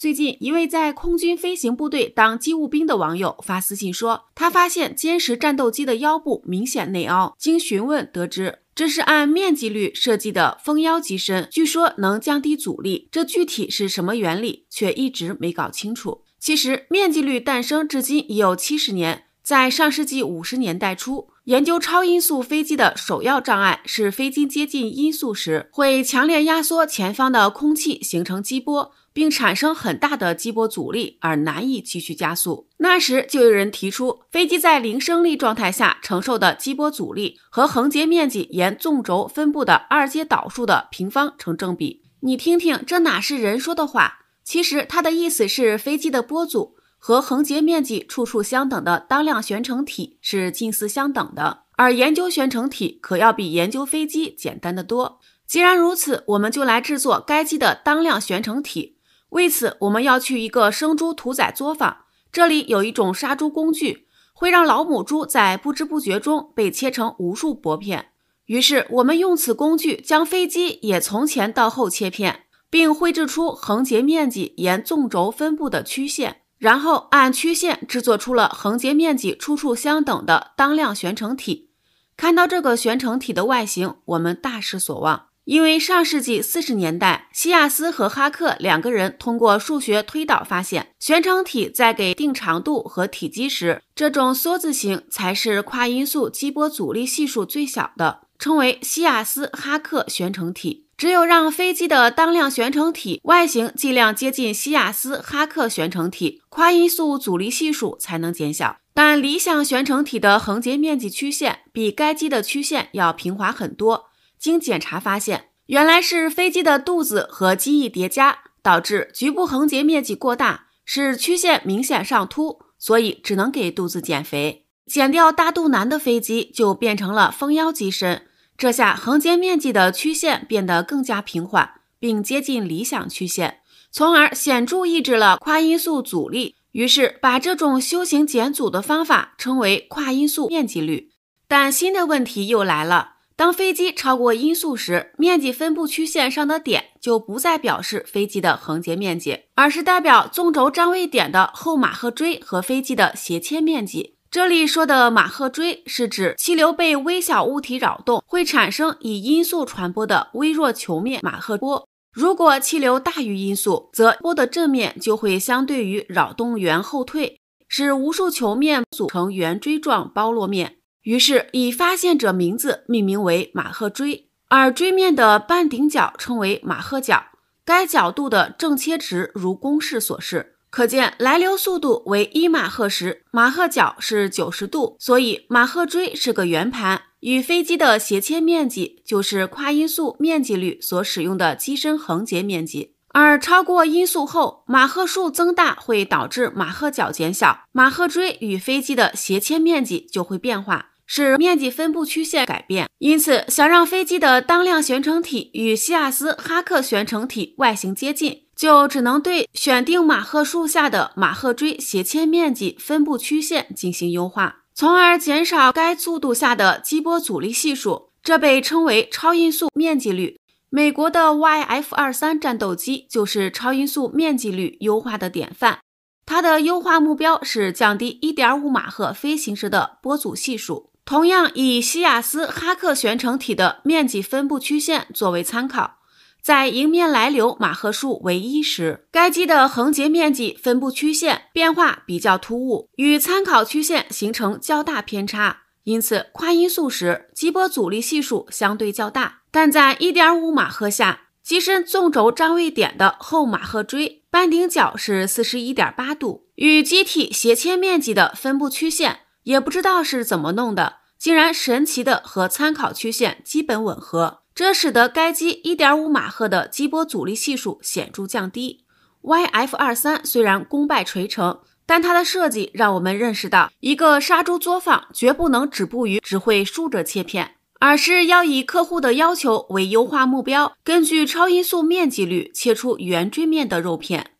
最近，一位在空军飞行部队当机务兵的网友发私信说，他发现歼十战斗机的腰部明显内凹。经询问得知，这是按面积率设计的蜂腰机身，据说能降低阻力。这具体是什么原理，却一直没搞清楚。其实，面积率诞生至今已有七十年，在上世纪五十年代初，研究超音速飞机的首要障碍是飞机接近音速时会强烈压缩前方的空气，形成激波。并产生很大的激波阻力，而难以继续加速。那时就有人提出，飞机在零升力状态下承受的激波阻力和横截面积沿纵轴分布的二阶导数的平方成正比。你听听，这哪是人说的话？其实它的意思是，飞机的波阻和横截面积处处相等的当量旋成体是近似相等的。而研究旋成体可要比研究飞机简单的多。既然如此，我们就来制作该机的当量旋成体。为此，我们要去一个生猪屠宰作坊。这里有一种杀猪工具，会让老母猪在不知不觉中被切成无数薄片。于是，我们用此工具将飞机也从前到后切片，并绘制出横截面积沿纵轴分布的曲线。然后，按曲线制作出了横截面积处处相等的当量悬垂体。看到这个悬垂体的外形，我们大失所望。因为上世纪四十年代，西亚斯和哈克两个人通过数学推导发现，悬长体在给定长度和体积时，这种梭字形才是跨音速激波阻力系数最小的，称为西亚斯哈克悬长体。只有让飞机的当量悬成体外形尽量接近西亚斯哈克悬成体，跨音速阻力系数才能减小。但理想悬长体的横截面积曲线比该机的曲线要平滑很多。经检查发现，原来是飞机的肚子和机翼叠加，导致局部横截面积过大，使曲线明显上凸，所以只能给肚子减肥，减掉大肚腩的飞机就变成了蜂腰机身。这下横截面积的曲线变得更加平缓，并接近理想曲线，从而显著抑制了跨音速阻力。于是把这种修行减阻的方法称为跨音速面积率。但新的问题又来了。当飞机超过音速时，面积分布曲线上的点就不再表示飞机的横截面积，而是代表纵轴站位点的后马赫锥和飞机的斜切面积。这里说的马赫锥是指气流被微小物体扰动，会产生以音速传播的微弱球面马赫波。如果气流大于音速，则波的正面就会相对于扰动源后退，使无数球面组成圆锥状包络面。于是以发现者名字命名为马赫锥，而锥面的半顶角称为马赫角。该角度的正切值如公式所示，可见来流速度为一马赫时，马赫角是九十度，所以马赫锥是个圆盘。与飞机的斜切面积就是跨音速面积率所使用的机身横截面积。而超过音速后，马赫数增大会导致马赫角减小，马赫锥与飞机的斜切面积就会变化。使面积分布曲线改变，因此想让飞机的当量悬程体与西亚斯哈克悬程体外形接近，就只能对选定马赫数下的马赫锥斜切面积分布曲线进行优化，从而减少该速度下的激波阻力系数。这被称为超音速面积率。美国的 YF 二三战斗机就是超音速面积率优化的典范。它的优化目标是降低一点五马赫飞行时的波阻系数。同样以西雅斯哈克悬垂体的面积分布曲线作为参考，在迎面来流马赫数为一时，该机的横截面积分布曲线变化比较突兀，与参考曲线形成较大偏差，因此跨音速时激波阻力系数相对较大。但在一点五马赫下，机身纵轴张位点的后马赫锥半顶角是四十一点八度，与机体斜切面积的分布曲线也不知道是怎么弄的。竟然神奇的和参考曲线基本吻合，这使得该机一点五马赫的激波阻力系数显著降低。YF 二三虽然功败垂成，但它的设计让我们认识到，一个杀猪作坊绝不能止步于只会竖着切片，而是要以客户的要求为优化目标，根据超音速面积率切出圆锥面的肉片。